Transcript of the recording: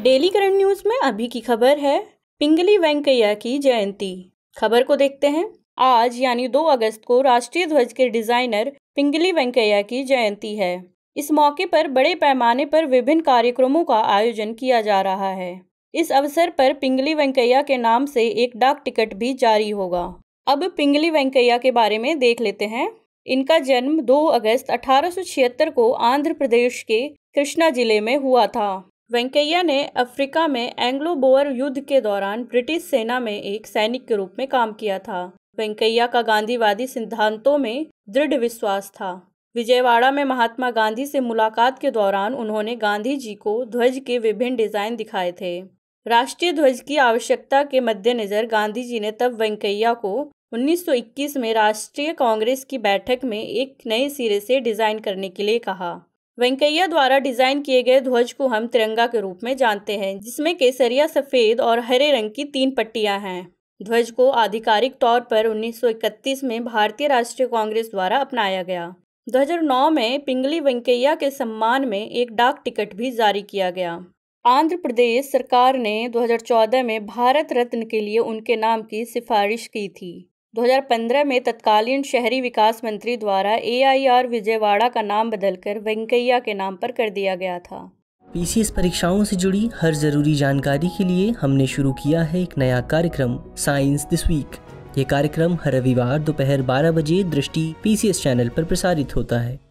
daily current news में अभी की खबर है पिंगली वेंकैया की जयंती खबर को देखते हैं आज यानी 2 अगस्त को राष्ट्रीय ध्वज के डिजाइनर पिंगली वेंकैया की जयंती है इस मौके पर बड़े पैमाने पर विभिन्न कार्यक्रमों का आयोजन किया जा रहा है इस अवसर पर पिंगली वेंकैया के नाम से एक डाक टिकट भी जारी होगा अब पिंगली वेंकैया के बारे में देख लेते हैं इनका जन्म 2 अगस्त अठारह को आंध्र प्रदेश के कृष्णा जिले में हुआ था वेंकैया ने अफ्रीका में एंग्लो बोअर युद्ध के दौरान ब्रिटिश सेना में एक सैनिक के रूप में काम किया था वेंकैया का गांधीवादी सिद्धांतों में दृढ़ विश्वास था विजयवाड़ा में महात्मा गांधी से मुलाकात के दौरान उन्होंने गांधी जी को ध्वज के विभिन्न डिजाइन दिखाए थे राष्ट्रीय ध्वज की आवश्यकता के मद्देनजर गांधी जी ने तब वेंकैया को 1921 में राष्ट्रीय कांग्रेस की बैठक में एक नए सिरे से डिजाइन करने के लिए कहा वेंकैया द्वारा डिजाइन किए गए ध्वज को हम तिरंगा के रूप में जानते हैं जिसमें केसरिया सफेद और हरे रंग की तीन पट्टियां हैं ध्वज को आधिकारिक तौर पर 1931 में भारतीय राष्ट्रीय कांग्रेस द्वारा अपनाया गया 2009 में पिंगली वेंकैया के सम्मान में एक डाक टिकट भी जारी किया गया आंध्र प्रदेश सरकार ने दो में भारत रत्न के लिए उनके नाम की सिफारिश की थी 2015 में तत्कालीन शहरी विकास मंत्री द्वारा एआईआर विजयवाड़ा का नाम बदलकर वेंकैया के नाम पर कर दिया गया था पीसीएस परीक्षाओं से जुड़ी हर जरूरी जानकारी के लिए हमने शुरू किया है एक नया कार्यक्रम साइंस दिस वीक ये कार्यक्रम हर रविवार दोपहर 12 बजे दृष्टि पीसीएस चैनल पर प्रसारित होता है